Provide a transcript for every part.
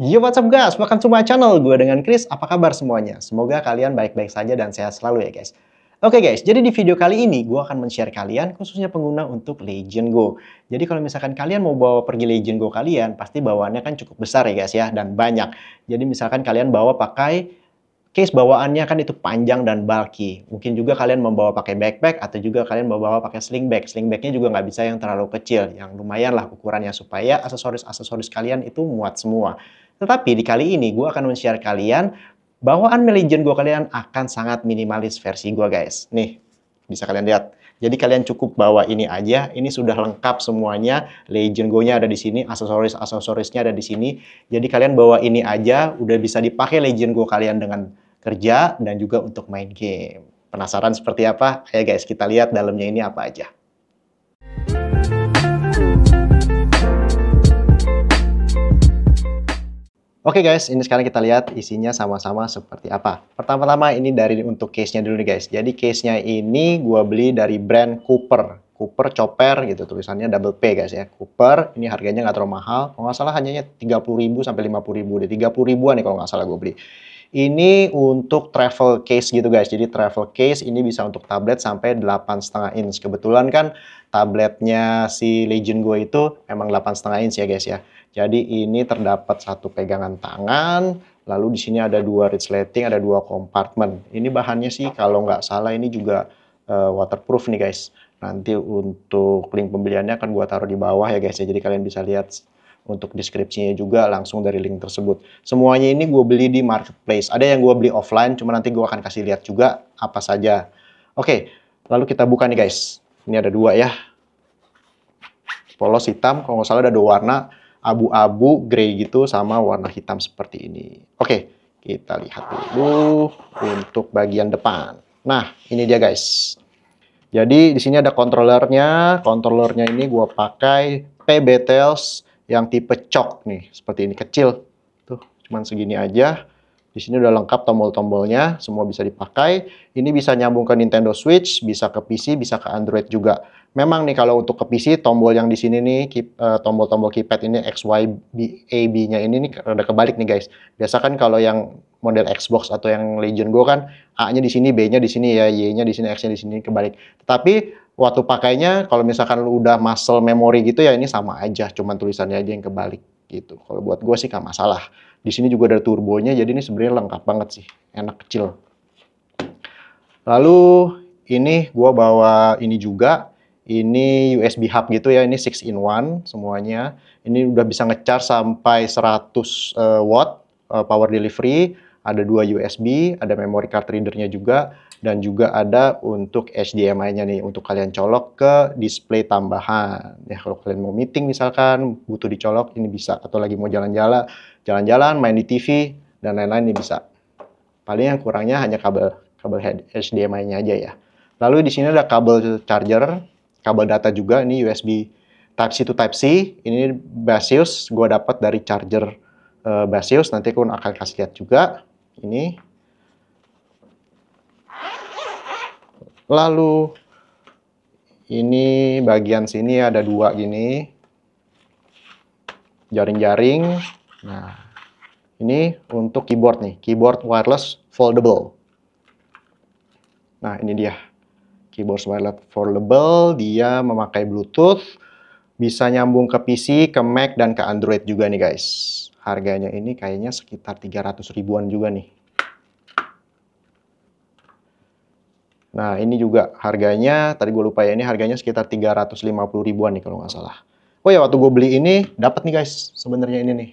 Yo what's up guys, welcome to my channel. Gue dengan Chris, apa kabar semuanya? Semoga kalian baik-baik saja dan sehat selalu ya guys. Oke okay guys, jadi di video kali ini gue akan men-share kalian khususnya pengguna untuk Legend Go. Jadi kalau misalkan kalian mau bawa pergi Legend Go kalian, pasti bawaannya kan cukup besar ya guys ya, dan banyak. Jadi misalkan kalian bawa pakai case bawaannya kan itu panjang dan bulky. Mungkin juga kalian membawa pakai backpack atau juga kalian membawa pakai sling bag. Sling bagnya juga nggak bisa yang terlalu kecil, yang lumayan lah ukurannya supaya aksesoris-aksesoris kalian itu muat semua. Tetapi di kali ini gue akan men-share kalian bawaan melegion gue kalian akan sangat minimalis versi gue guys. Nih, bisa kalian lihat. Jadi kalian cukup bawa ini aja, ini sudah lengkap semuanya. Legend Go-nya ada di sini, aksesoris-aksesorisnya ada di sini. Jadi kalian bawa ini aja, udah bisa dipakai Legend Go kalian dengan kerja dan juga untuk main game. Penasaran seperti apa? Ayo guys, kita lihat dalamnya ini apa aja. Oke okay guys, ini sekarang kita lihat isinya sama-sama seperti apa. Pertama-tama ini dari untuk case-nya dulu nih guys. Jadi case-nya ini gua beli dari brand Cooper. Cooper Chopper gitu tulisannya double P guys ya. Cooper ini harganya nggak terlalu mahal. Kalau nggak salah hanya 30.000 sampai 50.000 deh. 30.000-an nih kalau nggak salah gue beli. Ini untuk travel case gitu guys. Jadi travel case ini bisa untuk tablet sampai 8,5 inch. Kebetulan kan tabletnya si Legend gue itu emang 8,5 inch ya guys ya. Jadi ini terdapat satu pegangan tangan, lalu di sini ada dua resleting, ada dua kompartemen. Ini bahannya sih kalau nggak salah ini juga uh, waterproof nih guys. Nanti untuk link pembeliannya akan gua taruh di bawah ya guys ya. Jadi kalian bisa lihat untuk deskripsinya juga langsung dari link tersebut. Semuanya ini gue beli di marketplace. Ada yang gue beli offline, cuma nanti gue akan kasih lihat juga apa saja. Oke, lalu kita buka nih guys. Ini ada dua ya. Polos hitam, kalau nggak salah ada dua warna abu-abu, grey gitu sama warna hitam seperti ini. Oke, kita lihat dulu untuk bagian depan. Nah, ini dia guys. Jadi di sini ada kontrolernya. Kontrolernya ini gue pakai PB Tails yang tipe cok nih, seperti ini kecil. Tuh, cuman segini aja. Di sini udah lengkap tombol-tombolnya, semua bisa dipakai. Ini bisa nyambung ke Nintendo Switch, bisa ke PC, bisa ke Android juga. Memang nih kalau untuk ke PC, tombol yang di sini nih, eh, tombol-tombol keypad ini X, Y, B, A, B-nya ini nih rada kebalik nih guys. Biasa kan kalau yang model Xbox atau yang Legion Go kan A-nya di sini, B-nya di sini ya, Y-nya di sini, X-nya di sini kebalik. Tetapi waktu pakainya kalau misalkan lu udah muscle memory gitu ya ini sama aja, cuman tulisannya aja yang kebalik gitu. Kalau buat gue sih gak masalah. Di sini juga ada turbonya, jadi ini sebenarnya lengkap banget sih, enak kecil. Lalu ini gua bawa ini juga, ini USB hub gitu ya, ini six in one semuanya. Ini udah bisa ngecharge sampai 100 uh, eh, watt uh, power delivery, ada dua USB, ada memory card readernya juga dan juga ada untuk HDMI-nya nih untuk kalian colok ke display tambahan. Ya kalau kalian mau meeting misalkan butuh dicolok ini bisa atau lagi mau jalan-jalan, jalan-jalan, main di TV dan lain-lain ini bisa. Paling yang kurangnya hanya kabel kabel HDMI-nya aja ya. Lalu di sini ada kabel charger, kabel data juga ini USB Type C to Type C. Ini Basius, gue dapat dari charger uh, Basius. Nanti aku akan kasih lihat juga. Ini Lalu ini bagian sini ada dua gini. Jaring-jaring. Nah, ini untuk keyboard nih, keyboard wireless foldable. Nah, ini dia. Keyboard wireless foldable, dia memakai Bluetooth, bisa nyambung ke PC, ke Mac, dan ke Android juga nih guys. Harganya ini kayaknya sekitar 300 ribuan juga nih. Nah, ini juga harganya, tadi gue lupa ya, ini harganya sekitar 350 ribuan nih kalau nggak salah. Oh ya, waktu gue beli ini, dapat nih guys, sebenarnya ini nih.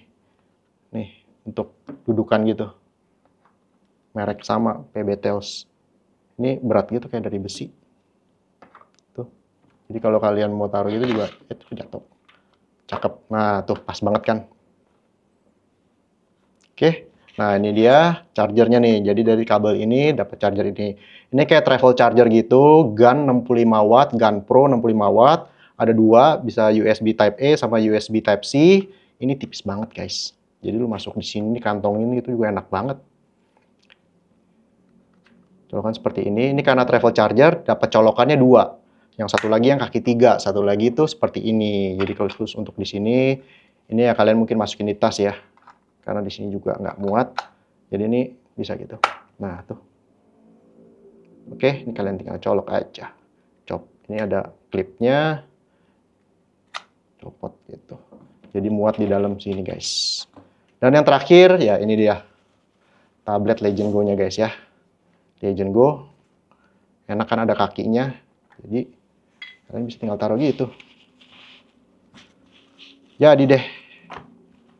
Nih, untuk dudukan gitu. Merek sama, PB Tails. Ini berat gitu, kayak dari besi. Tuh. Jadi kalau kalian mau taruh gitu juga, itu jatuh. Cakep. Nah, tuh, pas banget kan. Oke. Okay. Nah, ini dia chargernya nih. Jadi dari kabel ini dapat charger ini. Ini kayak travel charger gitu, Gun 65 watt, Gun Pro 65 watt. Ada dua, bisa USB Type A sama USB Type C. Ini tipis banget, guys. Jadi lu masuk di sini kantong ini itu juga enak banget. Colokan seperti ini. Ini karena travel charger dapat colokannya dua. Yang satu lagi yang kaki tiga, satu lagi itu seperti ini. Jadi kalau khusus untuk di sini, ini ya kalian mungkin masukin di tas ya karena di sini juga nggak muat. Jadi ini bisa gitu. Nah, tuh. Oke, ini kalian tinggal colok aja. Cop. Ini ada klipnya. Copot gitu. Jadi muat di dalam sini, guys. Dan yang terakhir, ya ini dia. Tablet Legend Go-nya, guys ya. Legend Go. Enak kan ada kakinya. Jadi, kalian bisa tinggal taruh gitu. Jadi deh.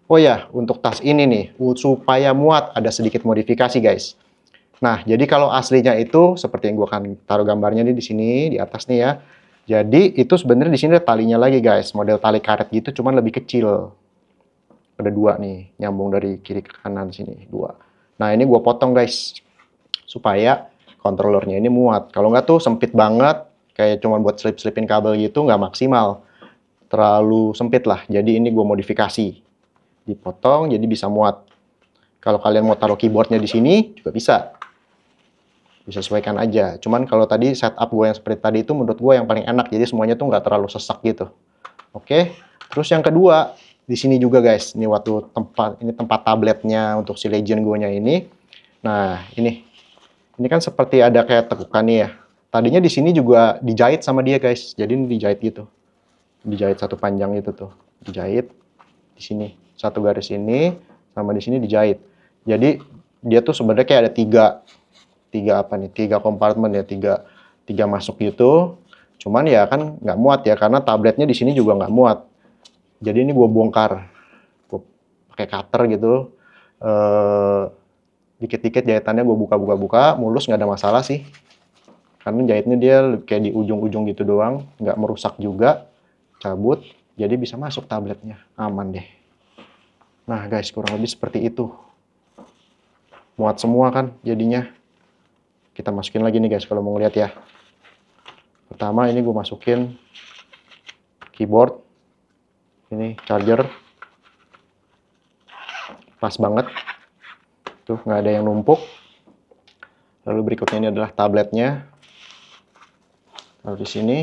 Oh ya, untuk tas ini nih, supaya muat ada sedikit modifikasi guys. Nah, jadi kalau aslinya itu seperti yang gue akan taruh gambarnya nih di sini di atas nih ya. Jadi itu sebenarnya di sini ada talinya lagi guys, model tali karet gitu cuman lebih kecil. Ada dua nih, nyambung dari kiri ke kanan sini, dua. Nah, ini gue potong guys supaya kontrolernya ini muat. Kalau nggak tuh sempit banget, kayak cuma buat slip-slipin kabel gitu nggak maksimal terlalu sempit lah jadi ini gue modifikasi dipotong jadi bisa muat. Kalau kalian mau taruh keyboardnya di sini juga bisa. Bisa sesuaikan aja. Cuman kalau tadi setup gue yang seperti tadi itu menurut gue yang paling enak. Jadi semuanya tuh nggak terlalu sesak gitu. Oke. Terus yang kedua di sini juga guys. Ini waktu tempat ini tempat tabletnya untuk si Legend gue nya ini. Nah ini ini kan seperti ada kayak tekukan nih ya. Tadinya di sini juga dijahit sama dia guys. Jadi ini dijahit gitu. Dijahit satu panjang itu tuh. Dijahit di sini satu garis ini sama di sini dijahit. Jadi dia tuh sebenarnya kayak ada tiga tiga apa nih tiga kompartemen ya tiga tiga masuk gitu. Cuman ya kan nggak muat ya karena tabletnya di sini juga nggak muat. Jadi ini gue bongkar, gue pakai cutter gitu. Uh, dikit-dikit jahitannya gue buka-buka-buka, mulus nggak ada masalah sih. Karena jahitnya dia kayak di ujung-ujung gitu doang, nggak merusak juga, cabut, jadi bisa masuk tabletnya, aman deh. Nah guys, kurang lebih seperti itu. Muat semua kan jadinya. Kita masukin lagi nih guys kalau mau ngeliat ya. Pertama ini gue masukin keyboard. Ini charger. Pas banget. Tuh nggak ada yang numpuk. Lalu berikutnya ini adalah tabletnya. Lalu di sini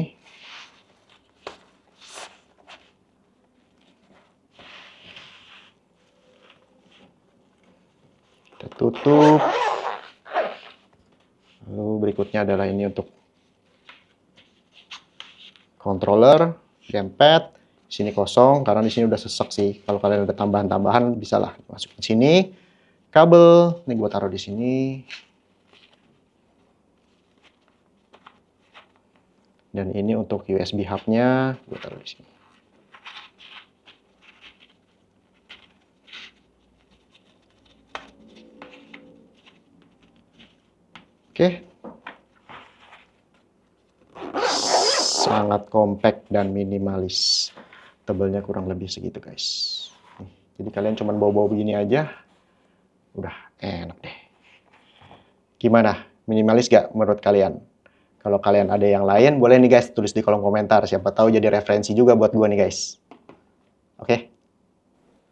kita tutup lalu berikutnya adalah ini untuk controller gamepad. sini kosong karena di sini udah sesek sih kalau kalian ada tambahan-tambahan bisa lah masukin sini kabel ini gua taruh di sini dan ini untuk USB hubnya gua taruh di sini Oke. Sangat compact dan minimalis. Tebelnya kurang lebih segitu, guys. jadi kalian cuma bawa-bawa begini aja. Udah enak deh. Gimana? Minimalis gak menurut kalian? Kalau kalian ada yang lain, boleh nih guys tulis di kolom komentar. Siapa tahu jadi referensi juga buat gue nih guys. Oke? Okay?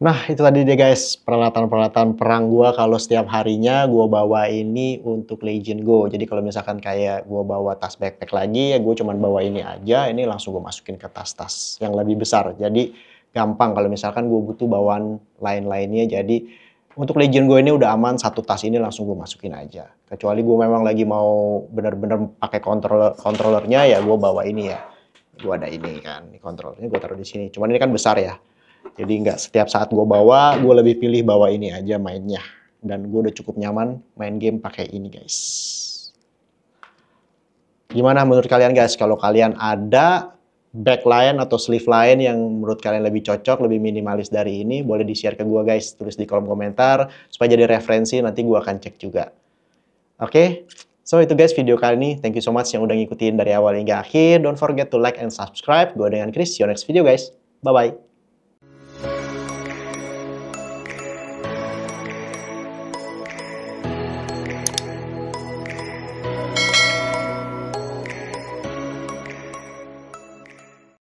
Nah, itu tadi deh guys, peralatan-peralatan perang gua kalau setiap harinya gua bawa ini untuk Legion Go. Jadi kalau misalkan kayak gua bawa tas backpack lagi, ya gua cuman bawa ini aja, ini langsung gua masukin ke tas-tas yang lebih besar. Jadi gampang kalau misalkan gua butuh bawaan lain-lainnya. Jadi untuk Legion gue ini udah aman, satu tas ini langsung gua masukin aja. Kecuali gua memang lagi mau bener-bener pakai controller controllernya ya gua bawa ini ya. Gua ada ini kan, controllernya gua taruh di sini. Cuman ini kan besar ya. Jadi nggak setiap saat gue bawa, gue lebih pilih bawa ini aja mainnya. Dan gue udah cukup nyaman main game pakai ini guys. Gimana menurut kalian guys, kalau kalian ada back line atau sleeve line yang menurut kalian lebih cocok, lebih minimalis dari ini, boleh di-share ke gue guys. Tulis di kolom komentar, supaya jadi referensi, nanti gue akan cek juga. Oke? Okay? So itu guys video kali ini. Thank you so much yang udah ngikutin dari awal hingga akhir. Don't forget to like and subscribe. Gue dengan Chris. See you next video guys. Bye-bye.